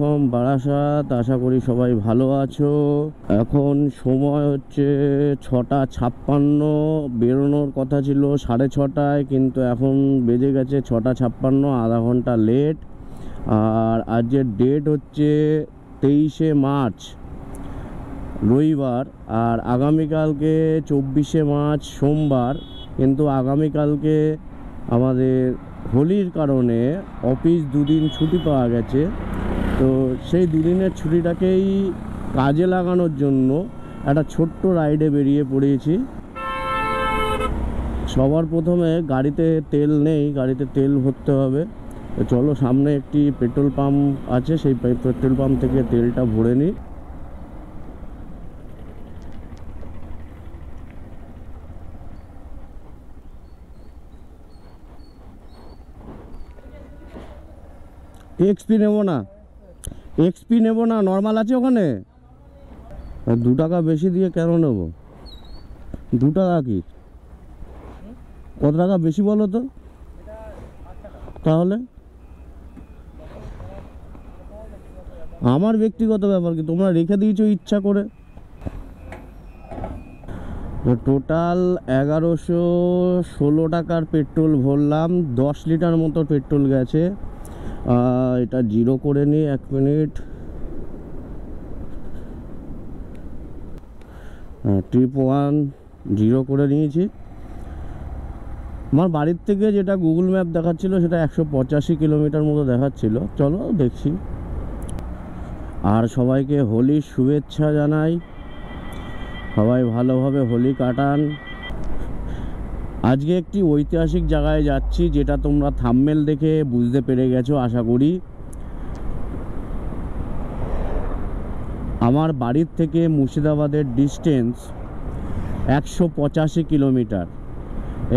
রকম বারাসাত আশা করি সবাই ভালো আছো এখন সময় হচ্ছে ছটা ছাপ্পান্ন বেরোনোর কথা ছিল সাড়ে ছটায় কিন্তু এখন বেজে গেছে ছটা ছাপ্পান্ন আধা ঘন্টা লেট আর আজের ডেট হচ্ছে তেইশে মার্চ রবিবার আর আগামীকালকে চব্বিশে মার্চ সোমবার কিন্তু আগামীকালকে আমাদের হোলির কারণে অফিস দুদিন ছুটি পাওয়া গেছে তো সেই দুদিনের ছুটিটাকেই কাজে লাগানোর জন্য একটা ছোট্ট রাইডে বেরিয়ে পড়িয়েছি সবার প্রথমে গাড়িতে তেল নেই গাড়িতে তেল ভরতে হবে তো চলো সামনে একটি পেট্রোল পাম্প আছে সেই পেট্রোল পাম্প থেকে তেলটা ভরে নিই এক্সপি নেবো না এক্সপি নেবো না নর্মাল আছে ওখানে দু টাকা বেশি দিয়ে কেন নেবো দু টাকা কি কত টাকা বেশি বলো তো তাহলে আমার ব্যক্তিগত ব্যাপার কি তোমরা রেখে দিয়েছো ইচ্ছা করে টোটাল এগারোশো ষোলো টাকার পেট্রোল ভরলাম দশ লিটার মতো পেট্রোল গেছে এটা জিরো করে নিই এক মিনিট ট্রিপ হ্যাঁ, ওয়ান জিরো করে নিয়েছি আমার বাড়ির থেকে যেটা গুগল ম্যাপ দেখাচ্ছিল সেটা একশো পঁচাশি কিলোমিটার মতো দেখাচ্ছিল চলো দেখছি আর সবাইকে হোলির শুভেচ্ছা জানাই সবাই ভালোভাবে হোলি কাটান আজকে একটি ঐতিহাসিক জায়গায় যাচ্ছি যেটা তোমরা থাম্মেল দেখে বুঝতে পেরে গেছো আশা করি আমার বাড়ির থেকে মুর্শিদাবাদের ডিস্টেন্স একশো পঁচাশি কিলোমিটার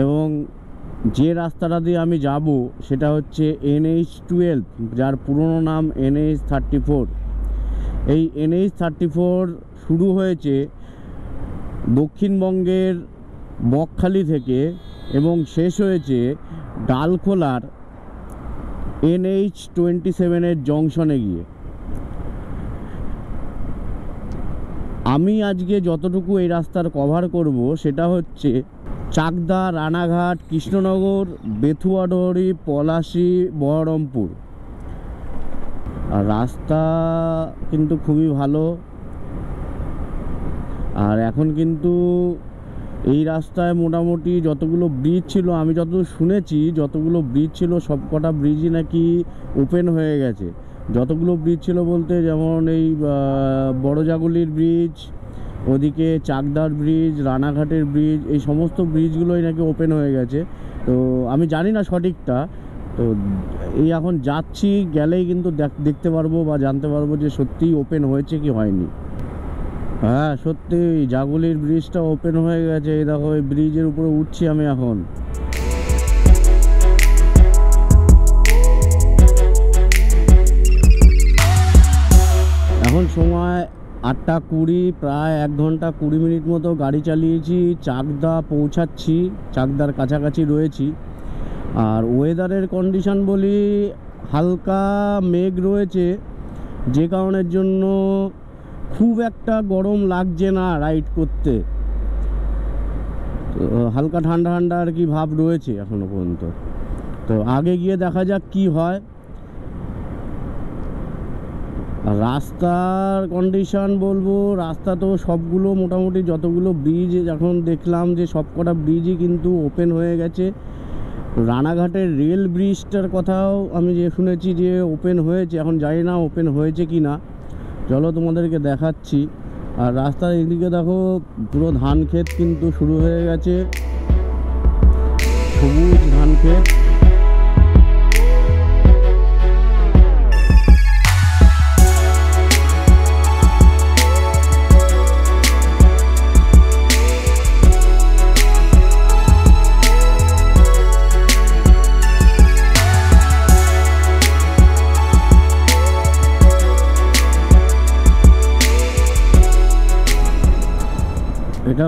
এবং যে রাস্তাটা দিয়ে আমি যাব সেটা হচ্ছে এনএইচ টুয়েলভ যার পুরনো নাম এনএইচ থার্টি ফোর এই এনএইচ থার্টি ফোর শুরু হয়েছে দক্ষিণবঙ্গের বকখালি থেকে এবং শেষ হয়েছে ডালখোলার এনএইচ টোয়েন্টি সেভেনের জংশনে গিয়ে আমি আজকে যতটুকু এই রাস্তার কভার করব সেটা হচ্ছে চাকদা রানাঘাট কৃষ্ণনগর বেথুয়াডহরি পলাশি বহরমপুর আর রাস্তা কিন্তু খুবই ভালো আর এখন কিন্তু এই রাস্তায় মোটামুটি যতগুলো ব্রিজ ছিল আমি যতদূর শুনেছি যতগুলো ব্রিজ ছিল সব কটা ব্রিজই নাকি ওপেন হয়ে গেছে যতগুলো ব্রিজ ছিল বলতে যেমন এই বড়জাগুলির ব্রিজ ওদিকে চাকদার ব্রিজ রানাঘাটের ব্রিজ এই সমস্ত ব্রিজগুলোই নাকি ওপেন হয়ে গেছে তো আমি জানি না সঠিকটা তো এই এখন যাচ্ছি গেলেই কিন্তু দেখতে পারবো বা জানতে পারবো যে সত্যিই ওপেন হয়েছে কি হয়নি হ্যাঁ সত্যি জাগুলির ব্রিজটা ওপেন হয়ে গেছে এই দেখো এই ব্রিজের উপরে উঠছি আমি এখন এখন সময় আটটা কুড়ি প্রায় এক ঘন্টা কুড়ি মিনিট মতো গাড়ি চালিয়েছি চাকদা পৌঁছাচ্ছি চাকদার কাছাকাছি রয়েছি আর ওয়েদারের কন্ডিশন বলি হালকা মেঘ রয়েছে যে কারণের জন্য খুব একটা গরম লাগছে না রাইড করতে তো হালকা ঠান্ডা ঠান্ডা আর কি ভাব রয়েছে এখনও পর্যন্ত তো আগে গিয়ে দেখা যাক কি হয় রাস্তার কন্ডিশন বলবো রাস্তা তো সবগুলো মোটামুটি যতগুলো ব্রিজ এখন দেখলাম যে সব কটা ব্রিজই কিন্তু ওপেন হয়ে গেছে রানাঘাটের রেল ব্রিজটার কথাও আমি যে শুনেছি যে ওপেন হয়েছে এখন জানি না ওপেন হয়েছে কি না চলো তোমাদেরকে দেখাচ্ছি আর রাস্তার এদিকে দেখো পুরো ধান ক্ষেত কিন্তু শুরু হয়ে গেছে সবুজ ধান ক্ষেত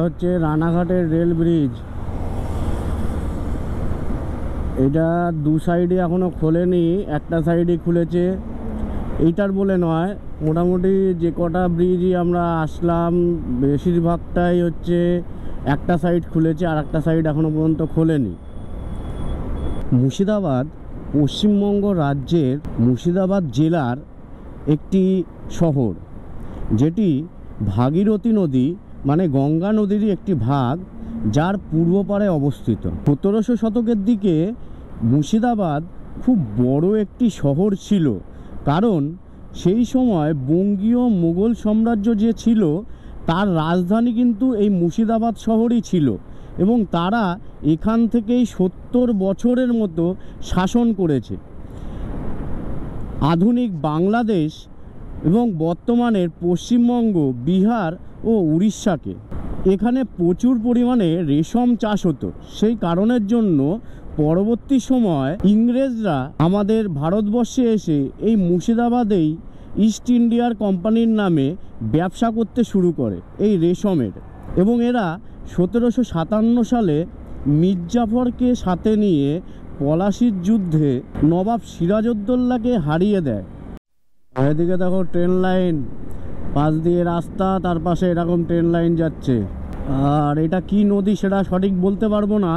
হচ্ছে রানাঘাটের রেল ব্রিজ এটা দু সাইডে এখনও খোলেনি একটা সাইডে খুলেছে এইটার বলে নয় মোটামুটি যে কটা ব্রিজই আমরা আসলাম বেশিরভাগটাই হচ্ছে একটা সাইড খুলেছে আর একটা সাইড এখনও পর্যন্ত খোলেনি মুর্শিদাবাদ পশ্চিমবঙ্গ রাজ্যের মুর্শিদাবাদ জেলার একটি শহর যেটি ভাগীরথী নদী মানে গঙ্গা নদীরই একটি ভাগ যার পূর্ব পারে অবস্থিত সতেরোশো শতকের দিকে মুর্শিদাবাদ খুব বড় একটি শহর ছিল কারণ সেই সময় বঙ্গীয় মুঘল সাম্রাজ্য যে ছিল তার রাজধানী কিন্তু এই মুর্শিদাবাদ শহরই ছিল এবং তারা এখান থেকেই সত্তর বছরের মতো শাসন করেছে আধুনিক বাংলাদেশ এবং বর্তমানের পশ্চিমবঙ্গ বিহার ও উড়িষ্যাকে এখানে প্রচুর পরিমাণে রেশম চাষ হতো সেই কারণের জন্য পরবর্তী সময় ইংরেজরা আমাদের ভারতবর্ষে এসে এই মুর্শিদাবাদেই ইস্ট ইন্ডিয়ার কোম্পানির নামে ব্যবসা করতে শুরু করে এই রেশমের এবং এরা সতেরোশো সাতান্ন সালে মির্জাফরকে সাথে নিয়ে পলাশির যুদ্ধে নবাব সিরাজউদ্দৌল্লাকে হারিয়ে দেয় এদিকে দেখো ট্রেন লাইন পাশ দিয়ে রাস্তা তার পাশে এরকম ট্রেন লাইন যাচ্ছে আর এটা কি নদী সেটা সঠিক বলতে পারবো না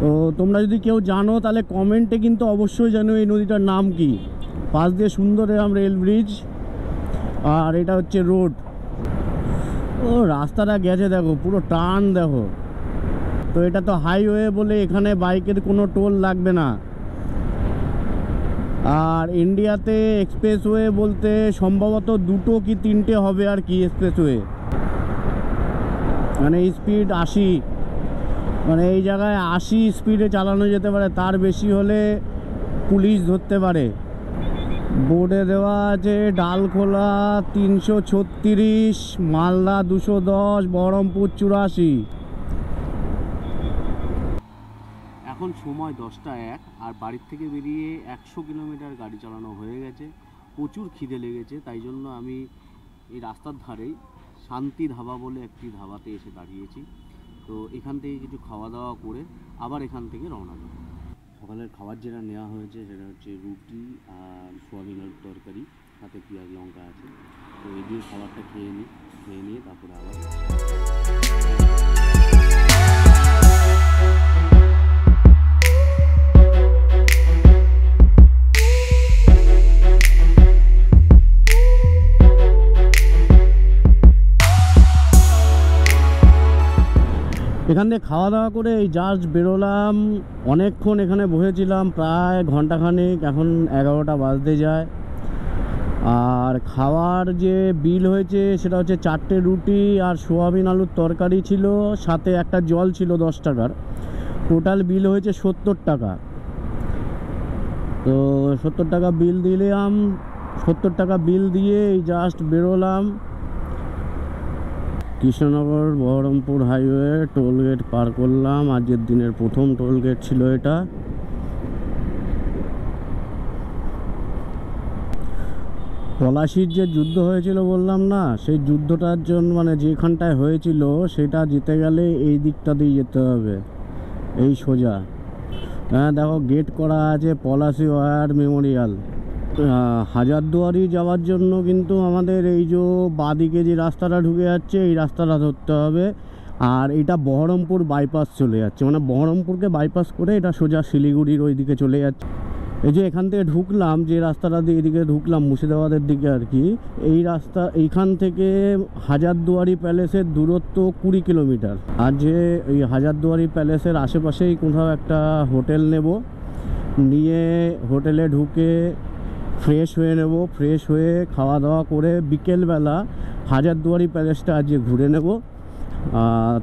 তো তোমরা যদি কেউ জানো তাহলে কমেন্টে কিন্তু অবশ্যই জানো এই নদীটার নাম কি পাশ দিয়ে সুন্দর এরকম রেল ব্রিজ আর এটা হচ্ছে রোড ও রাস্তাটা গেছে দেখো পুরো টান দেখো তো এটা তো হাইওয়ে বলে এখানে বাইকের কোনো টোল লাগবে না আর ইন্ডিয়াতে এক্সপ্রেসওয়ে বলতে সম্ভবত দুটো কি তিনটে হবে আর কি এক্সপ্রেসওয়ে মানে স্পিড আশি মানে এই জায়গায় আশি স্পিডে চালানো যেতে পারে তার বেশি হলে পুলিশ ধরতে পারে বোর্ডে দেওয়া আছে ডালখোলা তিনশো ছত্রিশ মালদা দুশো দশ বহরমপুর চুরাশি সময় দশটা এক আর বাড়ির থেকে বেরিয়ে একশো কিলোমিটার গাড়ি চালানো হয়ে গেছে প্রচুর খিদে লেগেছে তাই জন্য আমি এই রাস্তার ধারেই শান্তি ধাবা বলে একটি ধাবাতে এসে দাঁড়িয়েছি তো এখান থেকে কিছু খাওয়া দাওয়া করে আবার এখান থেকে রওনা দেব সকালের খাবার যেটা নেওয়া হয়েছে সেটা হচ্ছে রুটি আর সোয়াবিন আলুর তরকারি সাথে পেঁয়াজ লঙ্কা আছে তো এই দিয়ে খাবারটা খেয়ে নিই খেয়ে নিয়ে তারপরে আবার এখানে খাওয়া দাওয়া করে এই জাস্ট বেরোলাম অনেকক্ষণ এখানে বসেছিলাম প্রায় ঘন্টাখানেক এখন এগারোটা বাজতে যায় আর খাওয়ার যে বিল হয়েছে সেটা হচ্ছে চারটে রুটি আর সোয়াবিন আলুর তরকারি ছিল সাথে একটা জল ছিল দশ টাকার টোটাল বিল হয়েছে সত্তর টাকা তো সত্তর টাকা বিল দিলাম সত্তর টাকা বিল দিয়ে এই জাস্ট বেরোলাম Krishnanagar Baharampur highway toll gate পার করলাম আজকের দিনের প্রথম টোল গেট ছিল এটা পলাশির যে যুদ্ধ হয়েছিল বললাম না সেই যুদ্ধটার জন্য মানে যেখানটায় হয়েছিল সেটা যেতে গেলে এই দিকটা দিয়ে যেতে হবে এই সোজা হ্যাঁ দেখো গেট করা আছে পলাশি ওয়ার মেমোরিয়াল হাজারদুয়ারি যাওয়ার জন্য কিন্তু আমাদের এই যে বাদিকে যে রাস্তাটা ঢুকে যাচ্ছে এই রাস্তাটা ধরতে হবে আর এটা বহরমপুর বাইপাস চলে যাচ্ছে মানে বহরমপুরকে বাইপাস করে এটা সোজা শিলিগুড়ির ওই দিকে চলে যাচ্ছে এই যে এখান থেকে ঢুকলাম যে রাস্তাটা দিয়ে এদিকে ঢুকলাম মুর্শিদাবাদের দিকে আর কি এই রাস্তা এইখান থেকে হাজারদুয়ারি প্যালেসের দূরত্ব কুড়ি কিলোমিটার আর যে এই হাজারদুয়ারি প্যালেসের আশেপাশেই কোথাও একটা হোটেল নেব নিয়ে হোটেলে ঢুকে ফ্রেশ হয়ে নেব ফ্রেশ হয়ে খাওয়া দাওয়া করে বিকেলবেলা হাজারদুয়ারি প্যালেসটা আজকে ঘুরে নেব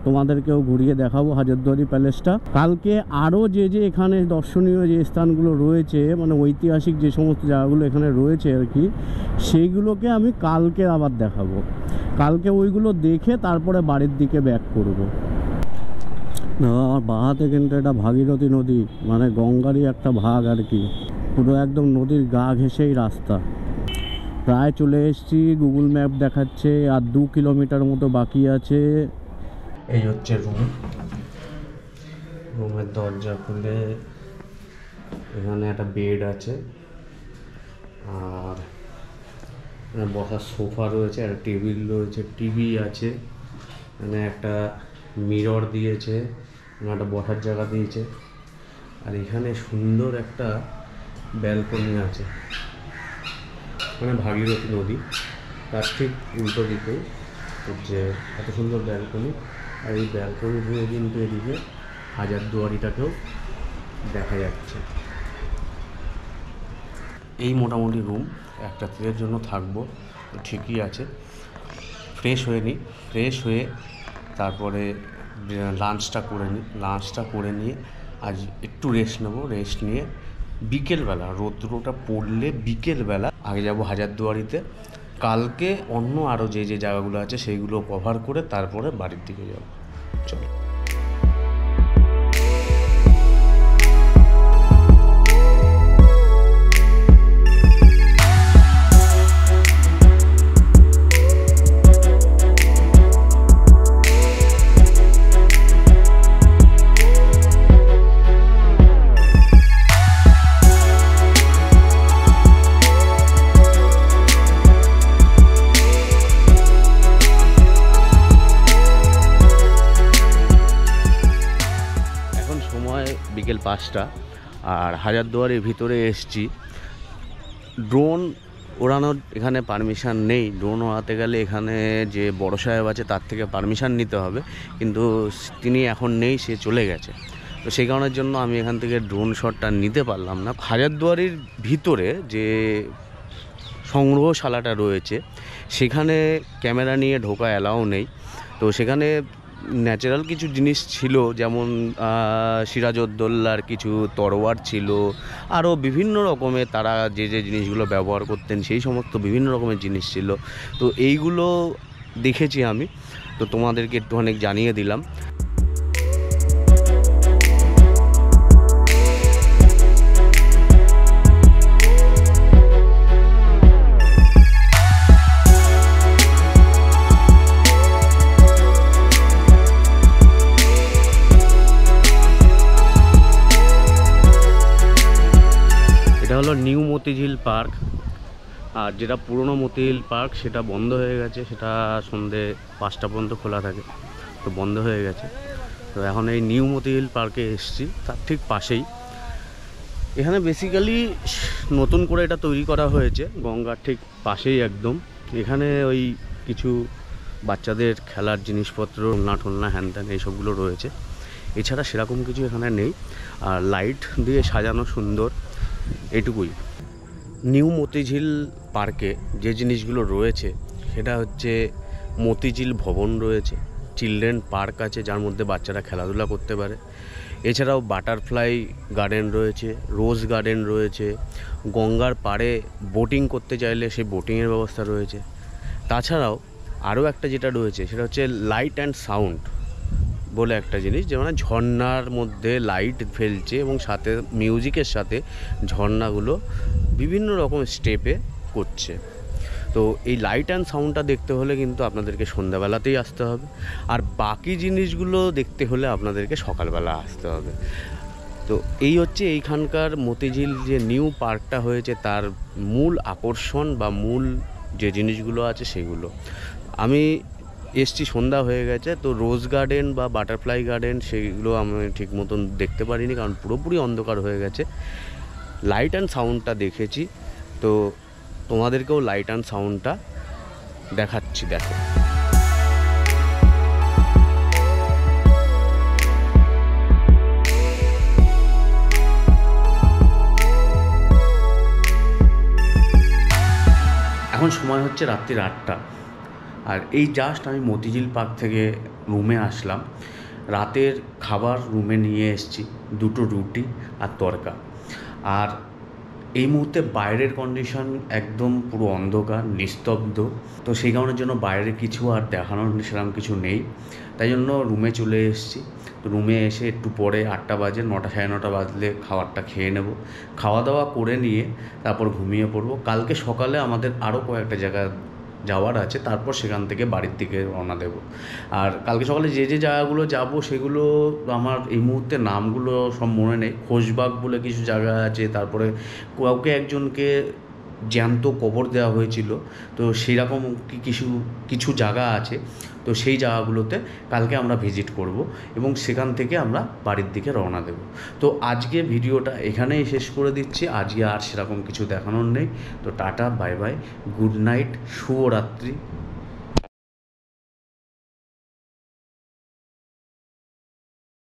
তোমাদেরকেও ঘুরিয়ে দেখাবো হাজারদুয়ারি প্যালেসটা কালকে আরও যে যে এখানে দর্শনীয় যে স্থানগুলো রয়েছে মানে ঐতিহাসিক যে সমস্ত জায়গাগুলো এখানে রয়েছে আর কি সেইগুলোকে আমি কালকে আবার দেখাবো কালকে ওইগুলো দেখে তারপরে বাড়ির দিকে ব্যাক করব। আমার বাহাতে কিন্তু এটা ভাগীরথী নদী মানে গঙ্গারই একটা ভাগ আর কি পুরো একদম নদীর গা ঘেঁষেই রাস্তা প্রায় চলে এসেছি গুগল ম্যাপ দেখাচ্ছে আর দু কিলোমিটার মতো বাকি আছে এই হচ্ছে রুম রুমের দরজা খুলে এখানে একটা বেড আছে আর বসার সোফা রয়েছে একটা টেবিল রয়েছে টিভি আছে এখানে একটা মিরর দিয়েছে একটা বসার জায়গা দিয়েছে আর এখানে সুন্দর একটা ব্যালকনি আছে মানে ভাগীরথী নদী তার ঠিক উল্টো দিকে যে এত সুন্দর ব্যালকনি আর এই ব্যালকনি ধুয়ে কিন্তু এদিকে হাজার দুয়ারিটাকেও দেখা যাচ্ছে এই মোটামুটি রুম এক তীরের জন্য থাকবো ঠিকই আছে ফ্রেশ হয়ে নিই ফ্রেশ হয়ে তারপরে লাঞ্চটা করে নিই লাঞ্চটা করে নিয়ে আজ একটু রেস্ট নেবো রেস্ট নিয়ে বিকেলবেলা রৌদ্রটা পড়লে বিকেলবেলা আগে যাব হাজারদুয়ারিতে কালকে অন্য আরও যে যে জায়গাগুলো আছে সেইগুলো কভার করে তারপরে বাড়ির দিকে যাব চলো পাঁচটা আর হাজারদুয়ারির ভিতরে এসছি ড্রোন ওড়ানোর এখানে পারমিশান নেই ড্রোন ওড়াতে গেলে এখানে যে বড় সাহেব আছে তার থেকে পারমিশান নিতে হবে কিন্তু তিনি এখন নেই সে চলে গেছে তো সেই কারণের জন্য আমি এখান থেকে ড্রোন শটটা নিতে পারলাম না হাজারদুয়ারির ভিতরে যে সংগ্রহশালাটা রয়েছে সেখানে ক্যামেরা নিয়ে ঢোকা অ্যালাও নেই তো সেখানে ন্যাচারাল কিছু জিনিস ছিল যেমন সিরাজউদ্দৌল্লার কিছু তরোয়ার ছিল আরও বিভিন্ন রকমের তারা যে যে জিনিসগুলো ব্যবহার করতেন সেই সমস্ত বিভিন্ন রকমের জিনিস ছিল তো এইগুলো দেখেছি আমি তো তোমাদেরকে একটু অনেক জানিয়ে দিলাম হলো নিউ মতিঝিল পার্ক আর যেটা পুরনো মতিঝিল পার্ক সেটা বন্ধ হয়ে গেছে সেটা সন্ধে পাঁচটা পর্যন্ত খোলা থাকে তো বন্ধ হয়ে গেছে তো এখন এই নিউ মতিঝিল পার্কে এসছি তার ঠিক পাশেই এখানে বেসিক্যালি নতুন করে এটা তৈরি করা হয়েছে গঙ্গার ঠিক পাশেই একদম এখানে ওই কিছু বাচ্চাদের খেলার জিনিসপত্র না ঠোলনা হ্যান ত্যান এইসবগুলো রয়েছে এছাড়া সেরকম কিছু এখানে নেই আর লাইট দিয়ে সাজানো সুন্দর এটুকুই নিউ মতিঝিল পার্কে যে জিনিসগুলো রয়েছে সেটা হচ্ছে মতিঝিল ভবন রয়েছে চিলড্রেন পার্ক আছে যার মধ্যে বাচ্চারা খেলাধুলা করতে পারে এছাড়াও বাটারফ্লাই গার্ডেন রয়েছে রোজ গার্ডেন রয়েছে গঙ্গার পাড়ে বোটিং করতে চাইলে সেই বোটিংয়ের ব্যবস্থা রয়েছে তাছাড়াও আরও একটা যেটা রয়েছে সেটা হচ্ছে লাইট অ্যান্ড সাউন্ড বলে একটা জিনিস যে মানে ঝর্নার মধ্যে লাইট ফেলছে এবং সাথে মিউজিকের সাথে ঝর্নাগুলো বিভিন্ন রকম স্টেপে করছে তো এই লাইট অ্যান্ড সাউন্ডটা দেখতে হলে কিন্তু আপনাদেরকে সন্ধ্যাবেলাতেই আসতে হবে আর বাকি জিনিসগুলো দেখতে হলে আপনাদেরকে সকালবেলা আসতে হবে তো এই হচ্ছে এইখানকার মতিঝিল যে নিউ পার্কটা হয়েছে তার মূল আকর্ষণ বা মূল যে জিনিসগুলো আছে সেগুলো আমি এসছি সন্ধ্যা হয়ে গেছে তো রোজ গার্ডেন বা বাটারফ্লাই গার্ডেন সেগুলো আমি ঠিক মতন দেখতে পারিনি কারণ পুরোপুরি অন্ধকার হয়ে গেছে লাইট অ্যান্ড সাউন্ডটা দেখেছি তো তোমাদেরকেও লাইট অ্যান্ড সাউন্ডটা দেখাচ্ছি দেখো এখন সময় হচ্ছে রাত্রির আটটা আর এই জাস্ট আমি মতিঝিল পার্ক থেকে রুমে আসলাম রাতের খাবার রুমে নিয়ে এসছি দুটো রুটি আর তরকা আর এই মুহূর্তে বাইরের কন্ডিশন একদম পুরো অন্ধকার নিস্তব্ধ তো সেই কারণের জন্য বাইরে কিছু আর দেখানোর সেরকম কিছু নেই তাই জন্য রুমে চলে এসেছি তো রুমে এসে একটু পরে আটটা বাজে নটা সাড়ে নটা বাজলে খাবারটা খেয়ে নেব খাওয়া দাওয়া করে নিয়ে তারপর ঘুমিয়ে পড়বো কালকে সকালে আমাদের আরও কয়েকটা জায়গা যাওয়ার আছে তারপর সেখান থেকে বাড়ির দিকে রওনা দেব আর কালকে সকালে যে যে জায়গাগুলো যাব সেগুলো আমার এই মুহূর্তে নামগুলো সব মনে নেই খোশবাগ বলে কিছু জায়গা আছে তারপরে কাউকে একজনকে জ্যান্ত কবর দেওয়া হয়েছিল তো সেরকম কিছু কিছু জায়গা আছে তো সেই জায়গাগুলোতে কালকে আমরা ভিজিট করব এবং সেখান থেকে আমরা বাড়ির দিকে রওনা দেব তো আজকে ভিডিওটা এখানেই শেষ করে দিচ্ছি আজকে আর সেরকম কিছু দেখানোর নেই তো tata bye bye good night শুভরাত্রি